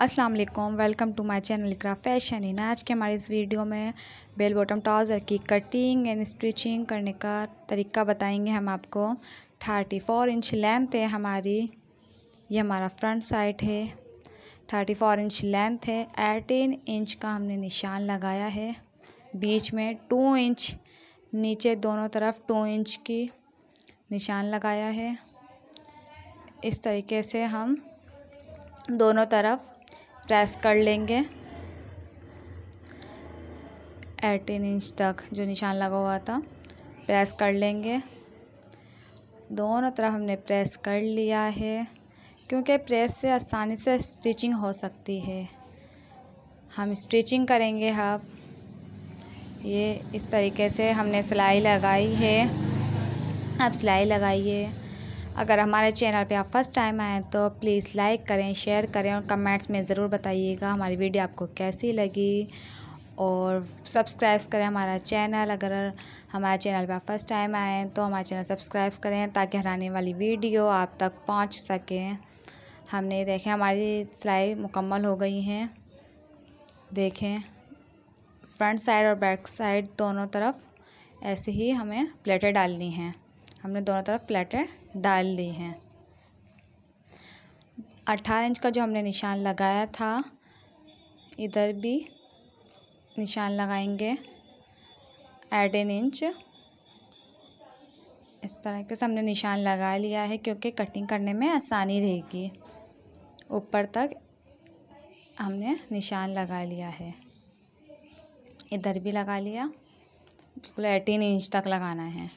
अस्सलाम वालेकुम welcome to my channel Iqra fashion इन आज के हमारे इस वीडियो में बेल बॉटम ट्राउज़र की कटिंग एंड स्टिचिंग करने का तरीका बताएंगे हम आपको थर्टी फोर इंच लेंथ है हमारी ये हमारा फ्रंट साइड है थर्टी फोर इंच लेंथ है एटीन इंच का हमने निशान लगाया है बीच में टू इंच नीचे दोनों तरफ टू इंच की निशान लगाया है इस तरीके से हम दोनों तरफ प्रेस कर लेंगे एटीन इंच तक जो निशान लगा हुआ था प्रेस कर लेंगे दोनों तरफ हमने प्रेस कर लिया है क्योंकि प्रेस से आसानी से स्टिचिंग हो सकती है हम स्टिचिंग करेंगे अब ये इस तरीके से हमने सिलाई लगाई है आप सिलाई लगाइए अगर हमारे चैनल पे आप फर्स्ट टाइम आएँ तो प्लीज़ लाइक करें शेयर करें और कमेंट्स में ज़रूर बताइएगा हमारी वीडियो आपको कैसी लगी और सब्सक्राइब करें हमारा चैनल अगर हमारे चैनल पर आप फर्स्ट टाइम आएँ तो हमारे चैनल सब्सक्राइब करें ताकि हर आने वाली वीडियो आप तक पहुँच सकें हमने देखें हमारी सिलाई मुकम्मल हो गई हैं देखें फ्रंट साइड और बैक साइड दोनों तरफ ऐसे ही हमें प्लेटें डालनी हैं हमने दोनों तरफ प्लेटें डाल ली हैं अट्ठारह इंच का जो हमने निशान लगाया था इधर भी निशान लगाएंगे एट एन इंच इस के से हमने निशान लगा लिया है क्योंकि कटिंग करने में आसानी रहेगी ऊपर तक हमने निशान लगा लिया है इधर भी लगा लिया बिल्कुल एटीन इंच तक लगाना है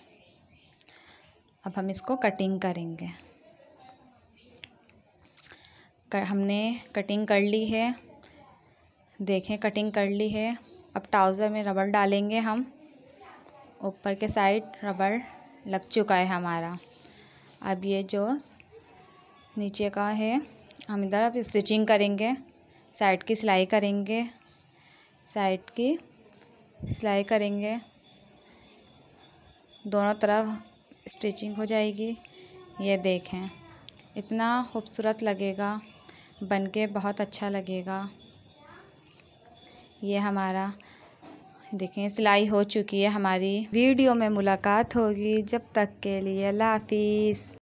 अब हम इसको कटिंग करेंगे कर, हमने कटिंग कर ली है देखें कटिंग कर ली है अब ट्राउज़र में रबड़ डालेंगे हम ऊपर के साइड रबड़ लग चुका है हमारा अब ये जो नीचे का है हम इधर अब स्टिचिंग करेंगे साइड की सिलाई करेंगे साइड की सिलाई करेंगे दोनों तरफ स्टिचिंग हो जाएगी ये देखें इतना खूबसूरत लगेगा बन के बहुत अच्छा लगेगा ये हमारा देखें सिलाई हो चुकी है हमारी वीडियो में मुलाकात होगी जब तक के लिए अल्लाह हाफिज़